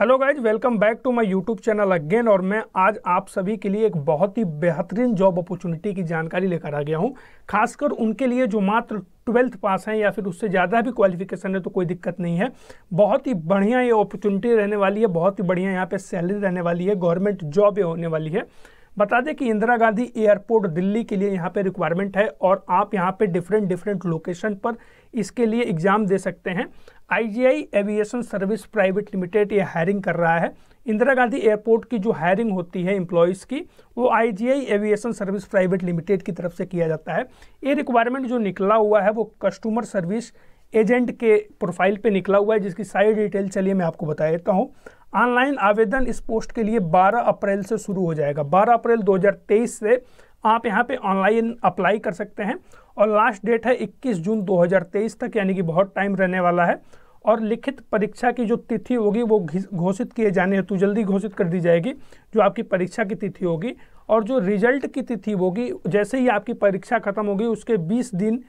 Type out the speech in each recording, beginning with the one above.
hello guys welcome back to my YouTube channel again और मैं आज आप सभी के लिए एक बहुत ही बेहतरीन जॉब अपॉर्चुनिटी की जानकारी लेकर आ गया हूं खासकर उनके लिए जो मात्र ट्वेल्थ पास हैं या फिर उससे ज़्यादा भी क्वालिफिकेशन है तो कोई दिक्कत नहीं है बहुत ही बढ़िया ये अपॉर्चुनिटी रहने वाली है बहुत ही बढ़िया यहाँ पर सैलरी रहने वाली है गवर्नमेंट जॉब होने वाली है बता दें कि इंदिरा गांधी एयरपोर्ट दिल्ली के लिए यहाँ पे रिक्वायरमेंट है और आप यहाँ पे डिफरेंट डिफरेंट लोकेशन पर इसके लिए एग्ज़ाम दे सकते हैं IGI aviation service private limited ये हायरिंग कर रहा है इंदिरा गांधी एयरपोर्ट की जो हायरिंग होती है एम्प्लॉयज़ की वो IGI aviation service private limited की तरफ से किया जाता है ये रिक्वायरमेंट जो निकला हुआ है वो कस्टमर सर्विस एजेंट के प्रोफाइल पे निकला हुआ है जिसकी सारी डिटेल चलिए मैं आपको बता देता हूँ ऑनलाइन आवेदन इस पोस्ट के लिए 12 अप्रैल से शुरू हो जाएगा 12 अप्रैल 2023 से आप यहाँ पे ऑनलाइन अप्लाई कर सकते हैं और लास्ट डेट है 21 जून 2023 तक यानी कि बहुत टाइम रहने वाला है और लिखित परीक्षा की जो तिथि होगी वो घोषित किए जाने हेतु जल्दी घोषित कर दी जाएगी जो आपकी परीक्षा की तिथि होगी और जो रिजल्ट की तिथि होगी जैसे ही आपकी परीक्षा खत्म होगी उसके बीस दिन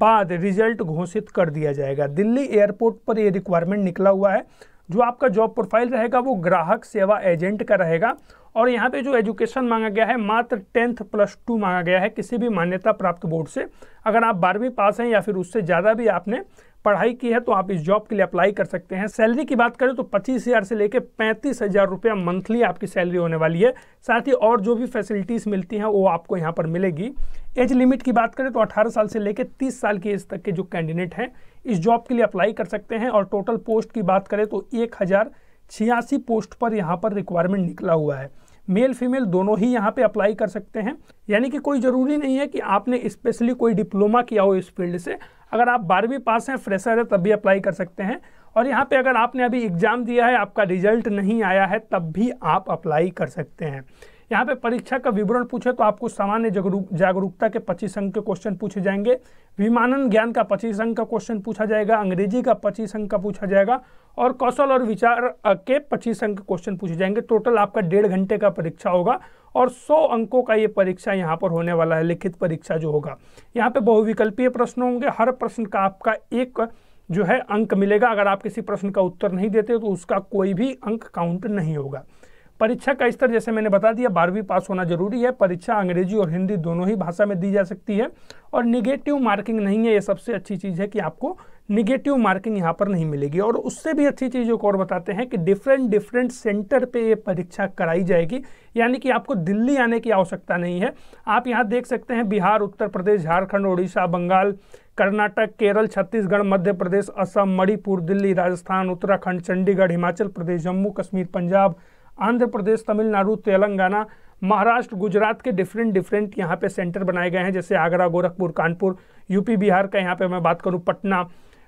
बाद रिजल्ट घोषित कर दिया जाएगा दिल्ली एयरपोर्ट पर ये रिक्वायरमेंट निकला हुआ है जो आपका जॉब प्रोफाइल रहेगा वो ग्राहक सेवा एजेंट का रहेगा और यहाँ पे जो एजुकेशन मांगा गया है मात्र टेंथ प्लस टू मांगा गया है किसी भी मान्यता प्राप्त बोर्ड से अगर आप बारहवीं पास हैं या फिर उससे ज़्यादा भी आपने पढ़ाई की है तो आप इस जॉब के लिए अप्लाई कर सकते हैं सैलरी की बात करें तो पच्चीस हज़ार से लेकर पैंतीस हज़ार रुपया मंथली आपकी सैलरी होने वाली है साथ ही और जो भी फैसिलिटीज़ मिलती हैं वो आपको यहाँ पर मिलेगी एज लिमिट की बात करें तो अठारह साल से लेकर तीस साल की एज तक के जो कैंडिडेट हैं इस जॉब के लिए अप्लाई कर सकते हैं और टोटल पोस्ट की बात करें तो एक पोस्ट पर यहाँ पर रिक्वायरमेंट निकला हुआ है मेल फीमेल दोनों ही यहाँ पे अप्लाई कर सकते हैं यानी कि कोई ज़रूरी नहीं है कि आपने स्पेशली कोई डिप्लोमा किया हो इस फील्ड से अगर आप बारहवीं पास हैं फ्रेशर है तब भी अप्लाई कर सकते हैं और यहाँ पे अगर आपने अभी एग्ज़ाम दिया है आपका रिजल्ट नहीं आया है तब भी आप अप्लाई कर सकते हैं यहाँ पे परीक्षा का विवरण पूछे तो आपको सामान्य जागरूकता के पच्चीस अंक के क्वेश्चन पूछे जाएंगे विमानन ज्ञान का पच्चीस अंक का क्वेश्चन पूछा जाएगा अंग्रेजी का पच्चीस अंक का पूछा जाएगा और कौशल और विचार के पच्चीस अंक क्वेश्चन पूछे जाएंगे टोटल आपका डेढ़ घंटे का परीक्षा होगा और 100 अंकों का ये परीक्षा यहाँ पर होने वाला है लिखित परीक्षा जो होगा यहाँ पे बहुविकल्पीय प्रश्न होंगे हर प्रश्न का आपका एक जो है अंक मिलेगा अगर आप किसी प्रश्न का उत्तर नहीं देते तो उसका कोई भी अंक काउंट नहीं होगा परीक्षा का स्तर जैसे मैंने बता दिया बारहवीं पास होना जरूरी है परीक्षा अंग्रेजी और हिंदी दोनों ही भाषा में दी जा सकती है और निगेटिव मार्किंग नहीं है ये सबसे अच्छी चीज़ है कि आपको निगेटिव मार्किंग यहाँ पर नहीं मिलेगी और उससे भी अच्छी चीज़ एक और बताते हैं कि डिफरेंट डिफरेंट सेंटर पे ये परीक्षा कराई जाएगी यानी कि आपको दिल्ली आने की आवश्यकता नहीं है आप यहाँ देख सकते हैं बिहार उत्तर प्रदेश झारखंड उड़ीसा बंगाल कर्नाटक केरल छत्तीसगढ़ मध्य प्रदेश असम मणिपुर दिल्ली राजस्थान उत्तराखंड चंडीगढ़ हिमाचल प्रदेश जम्मू कश्मीर पंजाब आंध्र प्रदेश तमिलनाडु तेलंगाना महाराष्ट्र गुजरात के डिफरेंट डिफरेंट यहाँ पे सेंटर बनाए गए हैं जैसे आगरा गोरखपुर कानपुर यूपी बिहार का यहाँ पे मैं बात करूँ पटना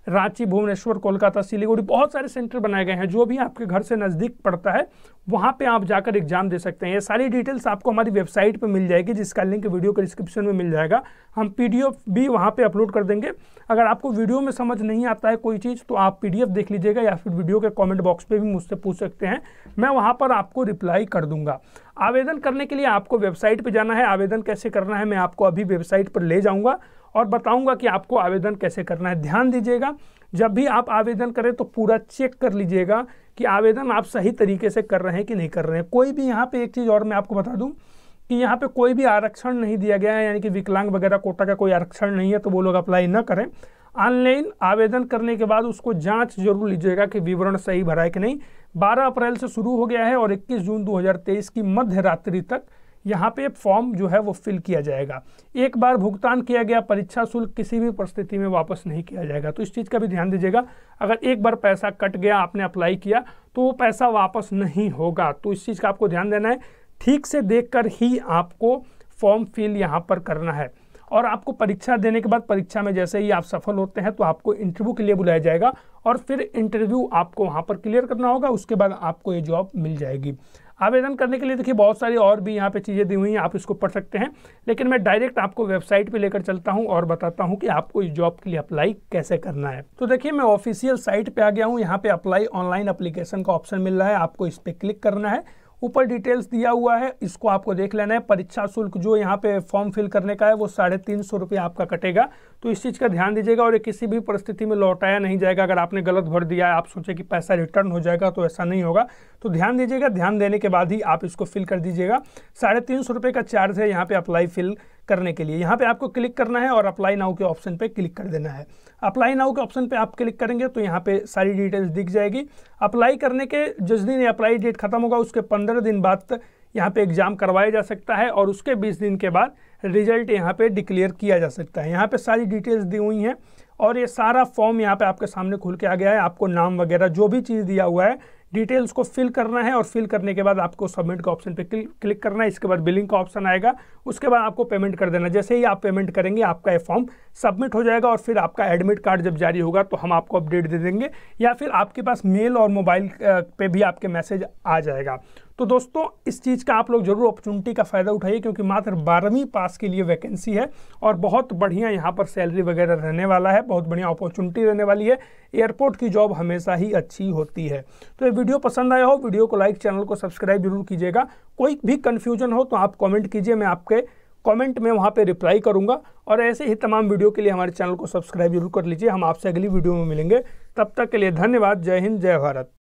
रांची भुवनेश्वर कोलकाता सिलीगुड़ी बहुत सारे सेंटर बनाए गए हैं जो भी आपके घर से नज़दीक पड़ता है वहाँ पे आप जाकर एग्जाम दे सकते हैं ये सारी डिटेल्स आपको हमारी वेबसाइट पे मिल जाएगी जिसका लिंक वीडियो के डिस्क्रिप्शन में मिल जाएगा हम पी भी वहाँ पे अपलोड कर देंगे अगर आपको वीडियो में समझ नहीं आता है कोई चीज़ तो आप पी देख लीजिएगा या फिर वीडियो के कॉमेंट बॉक्स पर भी मुझसे पूछ सकते हैं मैं वहाँ पर आपको रिप्लाई कर दूंगा आवेदन करने के लिए आपको वेबसाइट पर जाना है आवेदन कैसे करना है मैं आपको अभी वेबसाइट पर ले जाऊँगा और बताऊंगा कि आपको आवेदन कैसे करना है ध्यान दीजिएगा जब भी आप आवेदन करें तो पूरा चेक कर लीजिएगा कि आवेदन आप सही तरीके से कर रहे हैं कि नहीं कर रहे हैं कोई भी यहाँ पे एक चीज़ और मैं आपको बता दूँ कि यहाँ पे कोई भी आरक्षण नहीं दिया गया है यानी कि विकलांग वगैरह कोटा का कोई आरक्षण नहीं है तो वो लोग अप्लाई ना करें ऑनलाइन आवेदन करने के बाद उसको जांच जरूर लीजिएगा कि विवरण सही भरा है कि नहीं 12 अप्रैल से शुरू हो गया है और 21 जून 2023 की मध्य रात्रि तक यहाँ पे फॉर्म जो है वो फिल किया जाएगा एक बार भुगतान किया गया परीक्षा शुल्क किसी भी परिस्थिति में वापस नहीं किया जाएगा तो इस चीज़ का भी ध्यान दीजिएगा अगर एक बार पैसा कट गया आपने अप्लाई किया तो वो पैसा वापस नहीं होगा तो इस चीज़ का आपको ध्यान देना है ठीक से देख ही आपको फॉर्म फिल यहाँ पर करना है और आपको परीक्षा देने के बाद परीक्षा में जैसे ही आप सफल होते हैं तो आपको इंटरव्यू के लिए बुलाया जाएगा और फिर इंटरव्यू आपको वहाँ पर क्लियर करना होगा उसके बाद आपको ये जॉब मिल जाएगी आवेदन करने के लिए देखिए बहुत सारी और भी यहाँ पे चीज़ें दी हुई हैं आप इसको पढ़ सकते हैं लेकिन मैं डायरेक्ट आपको वेबसाइट पे लेकर चलता हूँ और बताता हूँ कि आपको इस जॉब के लिए अप्लाई कैसे करना है तो देखिए मैं ऑफिशियल साइट पर आ गया हूँ यहाँ पे अप्लाई ऑनलाइन अप्लीकेशन का ऑप्शन मिल रहा है आपको इस पर क्लिक करना है ऊपर डिटेल्स दिया हुआ है इसको आपको देख लेना है परीक्षा शुल्क जो यहाँ पे फॉर्म फिल करने का है वो साढ़े तीन सौ रुपये आपका कटेगा तो इस चीज़ का ध्यान दीजिएगा और ये किसी भी परिस्थिति में लौटाया नहीं जाएगा अगर आपने गलत भर दिया है आप सोचे कि पैसा रिटर्न हो जाएगा तो ऐसा नहीं होगा तो ध्यान दीजिएगा ध्यान देने के बाद ही आप इसको फिल कर दीजिएगा साढ़े तीन सौ रुपये का चार्ज है यहाँ पर अप्लाई फिल करने के लिए यहाँ पे आपको क्लिक करना है और अप्लाई नाउ के ऑप्शन पे क्लिक कर देना है अप्लाई नाउ के ऑप्शन पे आप क्लिक करेंगे तो यहाँ पे सारी डिटेल्स दिख जाएगी अप्लाई करने के जिस दिन अप्लाई डेट खत्म होगा उसके पंद्रह दिन बाद यहाँ पे एग्ज़ाम करवाया जा सकता है और उसके बीस दिन के बाद रिजल्ट यहाँ पे डिक्लेयर किया जा सकता है यहाँ पे सारी डिटेल्स दी हुई हैं और ये सारा फॉर्म यहाँ पे आपके सामने खुल के आ गया है आपको नाम वगैरह जो भी चीज़ दिया हुआ है डिटेल्स को फिल करना है और फिल करने के बाद आपको सबमिट का ऑप्शन पे क्लिक करना है इसके बाद बिलिंग का ऑप्शन आएगा उसके बाद आपको पेमेंट कर देना जैसे ही आप पेमेंट करेंगे आपका ये फॉर्म सबमिट हो जाएगा और फिर आपका एडमिट कार्ड जब जारी होगा तो हम आपको अपडेट दे देंगे या फिर आपके पास मेल और मोबाइल पे भी आपके मैसेज आ जाएगा तो दोस्तों इस चीज़ का आप लोग जरूर अपॉर्चुनिटी का फ़ायदा उठाइए क्योंकि मात्र बारहवीं पास के लिए वैकेंसी है और बहुत बढ़िया यहाँ पर सैलरी वगैरह रहने वाला है बहुत बढ़िया अपॉर्चुनिटी रहने वाली है एयरपोर्ट की जॉब हमेशा ही अच्छी होती है तो ये वीडियो पसंद आया हो वीडियो को लाइक चैनल को सब्सक्राइब जरूर कीजिएगा कोई भी कन्फ्यूजन हो तो आप कॉमेंट कीजिए मैं आपके कमेंट में वहाँ पे रिप्लाई करूँगा और ऐसे ही तमाम वीडियो के लिए हमारे चैनल को सब्सक्राइब जरूर कर लीजिए हम आपसे अगली वीडियो में मिलेंगे तब तक के लिए धन्यवाद जय हिंद जय भारत